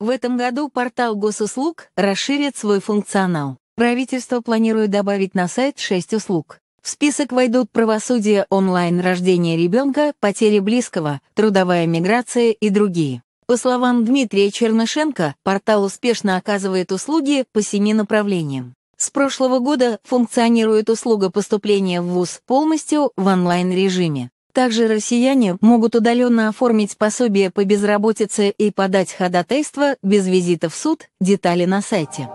В этом году портал госуслуг расширит свой функционал. Правительство планирует добавить на сайт 6 услуг. В список войдут правосудие онлайн рождение ребенка, потери близкого, трудовая миграция и другие. По словам Дмитрия Чернышенко, портал успешно оказывает услуги по семи направлениям. С прошлого года функционирует услуга поступления в ВУЗ полностью в онлайн-режиме. Также россияне могут удаленно оформить пособие по безработице и подать ходатайство без визита в суд, детали на сайте.